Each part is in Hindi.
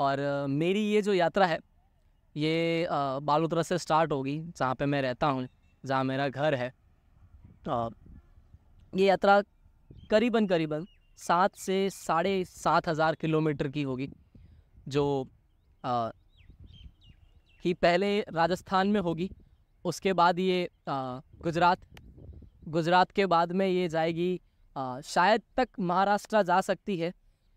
और मेरी ये जो यात्रा है ये बालोतरा से स्टार्ट होगी जहाँ पे मैं रहता हूँ जहाँ मेरा घर है तो, ये यात्रा करीबन करीबन सात से साढ़े सात हज़ार किलोमीटर की होगी जो कि पहले राजस्थान में होगी उसके बाद ये गुजरात गुजरात के बाद में ये जाएगी आ, शायद तक महाराष्ट्र जा सकती है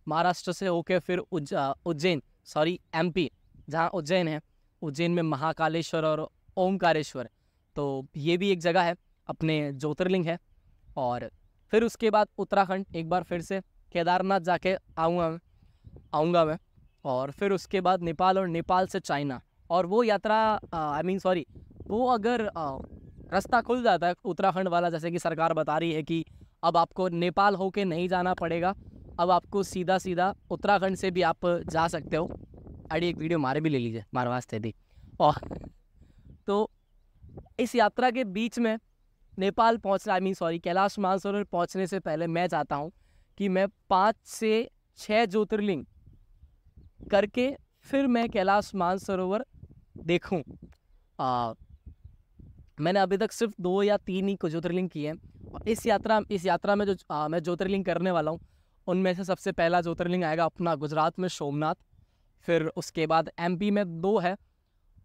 महाराष्ट्र से होके फिर उज्जैन सॉरी एमपी जहाँ उज्जैन है उज्जैन में महाकालेश्वर और ओमकारेश्वर तो ये भी एक जगह है अपने ज्योतिर्लिंग है और फिर उसके बाद उत्तराखंड एक बार फिर से केदारनाथ जाके आऊँगा मैं आऊँगा मैं और फिर उसके बाद नेपाल और नेपाल से चाइना और वो यात्रा आई मीन सॉरी वो अगर रास्ता खुल जाता है उत्तराखंड वाला जैसे कि सरकार बता रही है कि अब आपको नेपाल होके नहीं जाना पड़ेगा अब आपको सीधा सीधा उत्तराखंड से भी आप जा सकते हो अरे एक वीडियो मारे भी ले लीजिए मारे वास्ते भी और तो इस यात्रा के बीच में नेपाल पहुँच I mean sorry Kailash Mansarovar पहुँचने से पहले मैं चाहता हूँ कि मैं पाँच से छः ज्योतिर्लिंग करके फिर मैं कैलाश मानसरोवर देखूँ मैंने अभी तक सिर्फ दो या तीन ही को ज्योतिर्लिंग किए हैं और इस यात्रा इस यात्रा में जो आ, मैं ज्योतिर्लिंग करने वाला हूँ उनमें से सबसे पहला ज्योतिर्लिंग आएगा अपना गुजरात में सोमनाथ फिर उसके बाद एमपी में दो है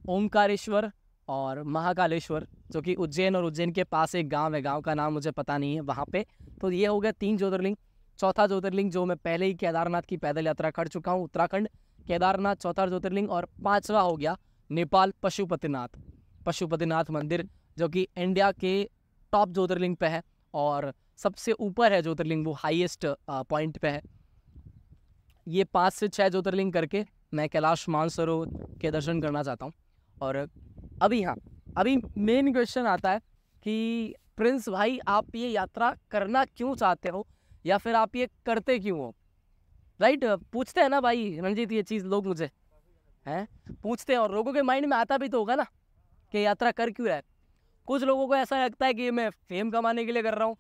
ओमकारेश्वर और महाकालेश्वर जो कि उज्जैन और उज्जैन के पास एक गांव है गांव का नाम मुझे पता नहीं है वहाँ पे तो ये हो गया तीन ज्योतिर्लिंग चौथा ज्योतिर्लिंग जो मैं पहले ही केदारनाथ की पैदल यात्रा कर चुका हूँ उत्तराखंड केदारनाथ चौथा ज्योतिर्लिंग और पाँचवा हो गया नेपाल पशुपतिनाथ पशुपतिनाथ मंदिर जो कि इंडिया के टॉप ज्योतिर्लिंग पे है और सबसे ऊपर है ज्योतिर्लिंग वो हाईएस्ट पॉइंट पे है ये पाँच से छः ज्योतिर्लिंग करके मैं कैलाश मानसरोवर के दर्शन करना चाहता हूँ और अभी हाँ अभी मेन क्वेश्चन आता है कि प्रिंस भाई आप ये यात्रा करना क्यों चाहते हो या फिर आप ये करते क्यों हो राइट पूछते हैं ना भाई रणजीत ये चीज़ लोग मुझे हैं पूछते हैं और लोगों के माइंड में आता भी तो होगा ना कि यात्रा कर क्यों रहा है कुछ लोगों को ऐसा लगता है कि मैं फेम कमाने के लिए कर रहा हूँ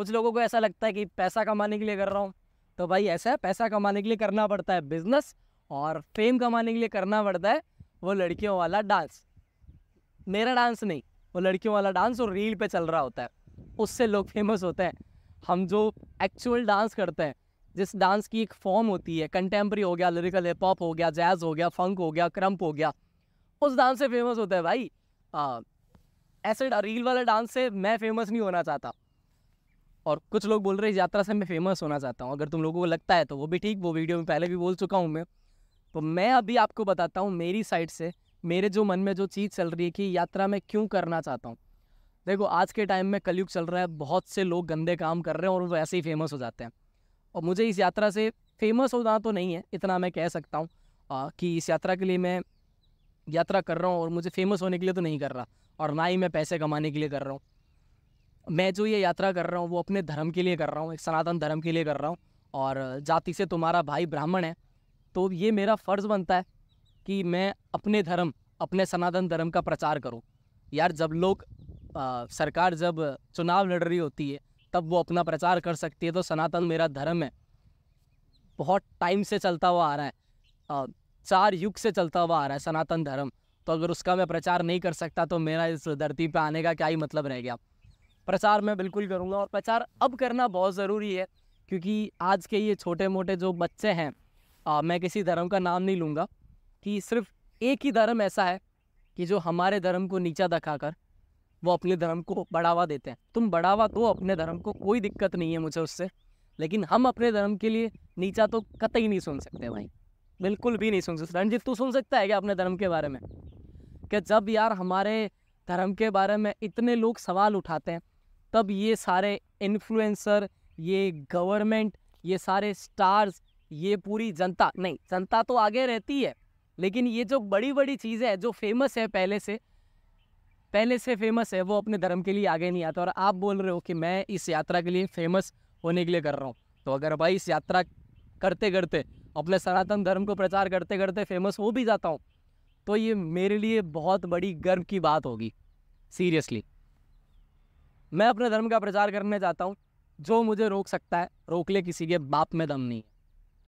कुछ लोगों को ऐसा लगता है कि पैसा कमाने के लिए कर रहा हूँ तो भाई ऐसा है पैसा कमाने के लिए करना पड़ता है बिजनेस और फेम कमाने के लिए करना पड़ता है वो लड़कियों वाला डांस मेरा डांस नहीं वो लड़कियों वाला डांस और रील पे चल रहा होता है उससे लोग फेमस होते हैं हम जो एक्चुअल डांस करते हैं जिस डांस की एक फॉर्म होती है कंटेम्प्रेरी हो गया लिरिकल हिप हॉप हो गया जैज़ हो गया फंक हो गया क्रम्प हो गया उस डांस से फेमस होता है भाई आ, ऐसे रील वाला डांस से मैं फेमस नहीं होना चाहता और कुछ लोग बोल रहे हैं यात्रा से मैं फेमस होना चाहता हूँ अगर तुम लोगों को लगता है तो वो भी ठीक वो वीडियो में पहले भी बोल चुका हूँ मैं तो मैं अभी आपको बताता हूँ मेरी साइड से मेरे जो मन में जो चीज़ चल रही है कि यात्रा मैं क्यों करना चाहता हूँ देखो आज के टाइम में कलयुग चल रहा है बहुत से लोग गंदे काम कर रहे हैं और वो ऐसे ही फेमस हो जाते हैं और मुझे इस यात्रा से फेमस होना तो नहीं है इतना मैं कह सकता हूँ कि इस यात्रा के लिए मैं यात्रा कर रहा हूँ और मुझे फेमस होने के लिए तो नहीं कर रहा और ना ही मैं पैसे कमाने के लिए कर रहा हूँ मैं जो ये यात्रा कर रहा हूँ वो अपने धर्म के लिए कर रहा हूँ एक सनातन धर्म के लिए कर रहा हूँ और जाति से तुम्हारा भाई ब्राह्मण है तो ये मेरा फ़र्ज़ बनता है कि मैं अपने धर्म अपने सनातन धर्म का प्रचार करूँ यार जब लोग आ, सरकार जब चुनाव लड़ रही होती है तब वो अपना प्रचार कर सकती है तो सनातन मेरा धर्म है बहुत टाइम से चलता हुआ आ रहा है आ, चार युग से चलता हुआ आ रहा है सनातन धर्म तो अगर उसका मैं प्रचार नहीं कर सकता तो मेरा इस धरती पर आने का क्या ही मतलब रह गया प्रचार मैं बिल्कुल करूँगा और प्रचार अब करना बहुत ज़रूरी है क्योंकि आज के ये छोटे मोटे जो बच्चे हैं आ, मैं किसी धर्म का नाम नहीं लूँगा कि सिर्फ एक ही धर्म ऐसा है कि जो हमारे धर्म को नीचा दिखाकर वो अपने धर्म को बढ़ावा देते हैं तुम बढ़ावा दो अपने धर्म को कोई दिक्कत नहीं है मुझे उससे लेकिन हम अपने धर्म के लिए नीचा तो कतई नहीं सुन सकते भाई बिल्कुल भी नहीं सुन सकते रणजीत तू सुन सकता है क्या अपने धर्म के बारे में क्या जब यार हमारे धर्म के बारे में इतने लोग सवाल उठाते हैं तब ये सारे इन्फ्लुएंसर ये गवर्नमेंट ये सारे स्टार्स ये पूरी जनता नहीं जनता तो आगे रहती है लेकिन ये जो बड़ी बड़ी चीज़ें हैं जो फेमस है पहले से पहले से फेमस है वो अपने धर्म के लिए आगे नहीं आता और आप बोल रहे हो कि मैं इस यात्रा के लिए फेमस होने के लिए कर रहा हूँ तो अगर भाई इस यात्रा करते करते अपने सनातन धर्म को प्रचार करते करते फेमस हो भी जाता हूँ तो ये मेरे लिए बहुत बड़ी गर्व की बात होगी सीरियसली मैं अपने धर्म का प्रचार करने जाता हूँ जो मुझे रोक सकता है रोक ले किसी के बाप में दम नहीं